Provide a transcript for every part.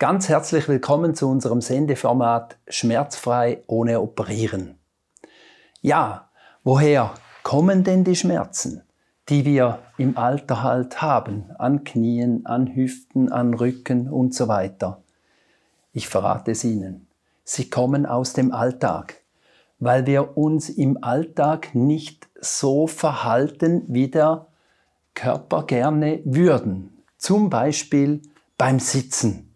Ganz herzlich willkommen zu unserem Sendeformat Schmerzfrei ohne Operieren. Ja, woher kommen denn die Schmerzen, die wir im Alter halt haben, an Knien, an Hüften, an Rücken und so weiter? Ich verrate es Ihnen. Sie kommen aus dem Alltag, weil wir uns im Alltag nicht so verhalten, wie der Körper gerne würden. Zum Beispiel beim Sitzen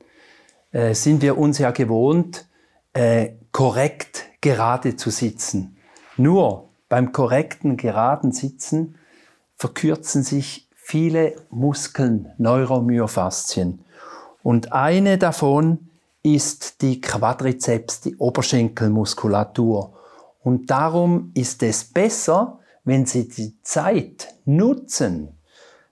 äh, sind wir uns ja gewohnt, äh, korrekt gerade zu sitzen. Nur beim korrekten geraden Sitzen verkürzen sich viele Muskeln, Neuromyofaszien. Und eine davon ist die Quadrizeps, die Oberschenkelmuskulatur. Und darum ist es besser, wenn Sie die Zeit nutzen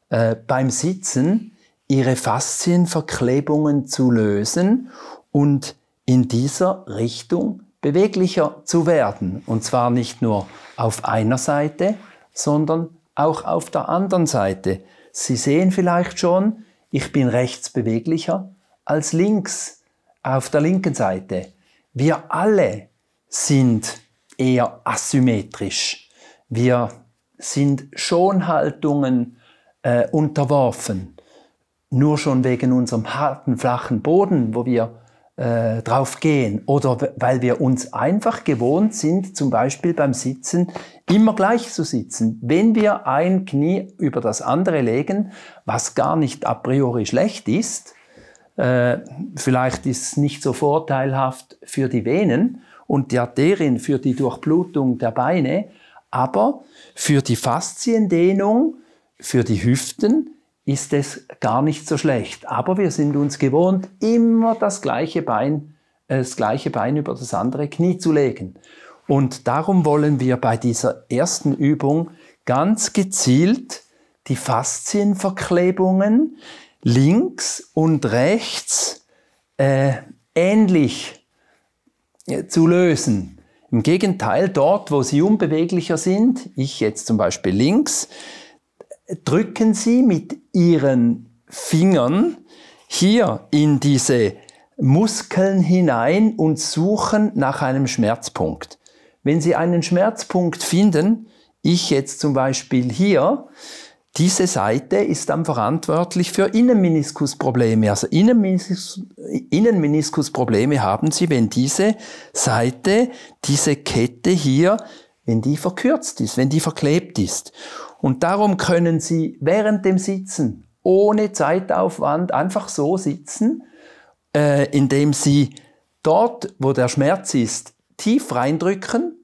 äh, beim Sitzen, ihre Faszienverklebungen zu lösen und in dieser Richtung beweglicher zu werden. Und zwar nicht nur auf einer Seite, sondern auch auf der anderen Seite. Sie sehen vielleicht schon, ich bin rechts beweglicher als links auf der linken Seite. Wir alle sind eher asymmetrisch. Wir sind Schonhaltungen äh, unterworfen nur schon wegen unserem harten, flachen Boden, wo wir äh, drauf gehen oder weil wir uns einfach gewohnt sind, zum Beispiel beim Sitzen immer gleich zu sitzen. Wenn wir ein Knie über das andere legen, was gar nicht a priori schlecht ist, äh, vielleicht ist es nicht so vorteilhaft für die Venen und die Arterien, für die Durchblutung der Beine, aber für die Fasziendehnung, für die Hüften, ist es gar nicht so schlecht. Aber wir sind uns gewohnt, immer das gleiche Bein, äh, das gleiche Bein über das andere Knie zu legen. Und darum wollen wir bei dieser ersten Übung ganz gezielt die Faszienverklebungen links und rechts äh, ähnlich äh, zu lösen. Im Gegenteil, dort, wo sie unbeweglicher sind, ich jetzt zum Beispiel links, drücken Sie mit Ihren Fingern hier in diese Muskeln hinein und suchen nach einem Schmerzpunkt. Wenn Sie einen Schmerzpunkt finden, ich jetzt zum Beispiel hier, diese Seite ist dann verantwortlich für Innenmeniskusprobleme. Also Innenmeniskus, Innenmeniskusprobleme haben Sie, wenn diese Seite, diese Kette hier, wenn die verkürzt ist, wenn die verklebt ist. Und darum können Sie während dem Sitzen ohne Zeitaufwand einfach so sitzen, äh, indem Sie dort, wo der Schmerz ist, tief reindrücken,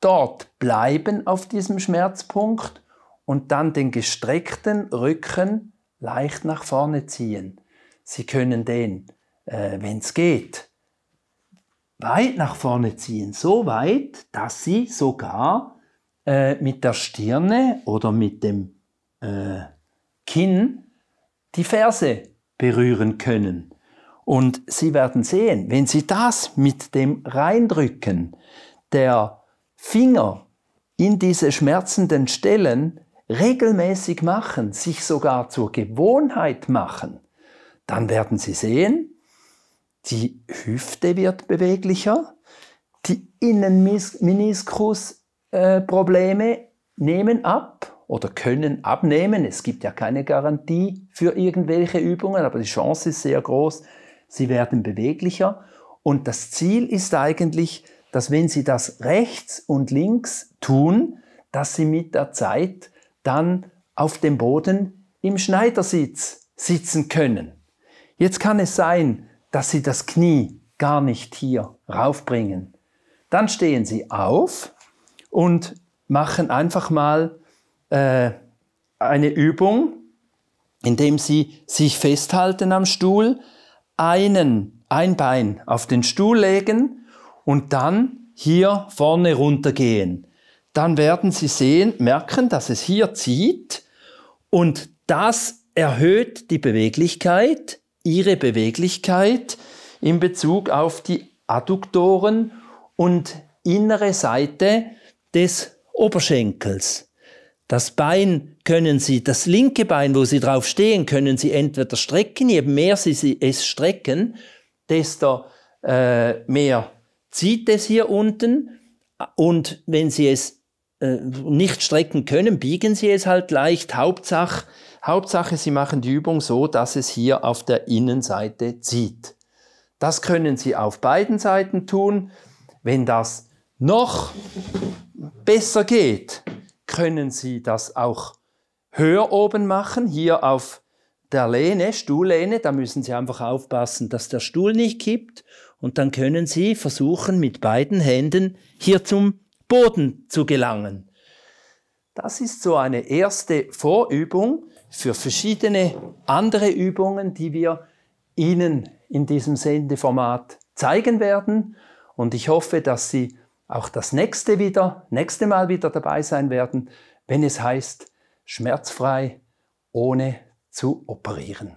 dort bleiben auf diesem Schmerzpunkt und dann den gestreckten Rücken leicht nach vorne ziehen. Sie können den, äh, wenn es geht, weit nach vorne ziehen, so weit, dass Sie sogar äh, mit der Stirne oder mit dem äh, Kinn die Ferse berühren können. Und Sie werden sehen, wenn Sie das mit dem Reindrücken der Finger in diese schmerzenden Stellen regelmäßig machen, sich sogar zur Gewohnheit machen, dann werden Sie sehen, die Hüfte wird beweglicher, die Innenmeniskus äh, Probleme nehmen ab oder können abnehmen. Es gibt ja keine Garantie für irgendwelche Übungen, aber die Chance ist sehr groß. Sie werden beweglicher. Und das Ziel ist eigentlich, dass wenn Sie das rechts und links tun, dass Sie mit der Zeit dann auf dem Boden im Schneidersitz sitzen können. Jetzt kann es sein, dass Sie das Knie gar nicht hier raufbringen. Dann stehen Sie auf und machen einfach mal äh, eine Übung, indem sie sich festhalten am Stuhl, einen, ein Bein auf den Stuhl legen und dann hier vorne runtergehen. Dann werden sie sehen, merken, dass es hier zieht und das erhöht die Beweglichkeit, ihre Beweglichkeit in Bezug auf die Adduktoren und innere Seite des Oberschenkels. Das Bein können Sie, das linke Bein, wo Sie drauf stehen, können Sie entweder strecken, je mehr Sie es strecken, desto äh, mehr zieht es hier unten. Und wenn Sie es äh, nicht strecken können, biegen Sie es halt leicht. Hauptsache, Hauptsache, Sie machen die Übung so, dass es hier auf der Innenseite zieht. Das können Sie auf beiden Seiten tun. Wenn das noch besser geht, können Sie das auch höher oben machen, hier auf der Lehne, Stuhllehne. Da müssen Sie einfach aufpassen, dass der Stuhl nicht kippt. Und dann können Sie versuchen, mit beiden Händen hier zum Boden zu gelangen. Das ist so eine erste Vorübung für verschiedene andere Übungen, die wir Ihnen in diesem Sendeformat zeigen werden. Und ich hoffe, dass Sie auch das nächste wieder, nächste Mal wieder dabei sein werden, wenn es heißt, schmerzfrei ohne zu operieren.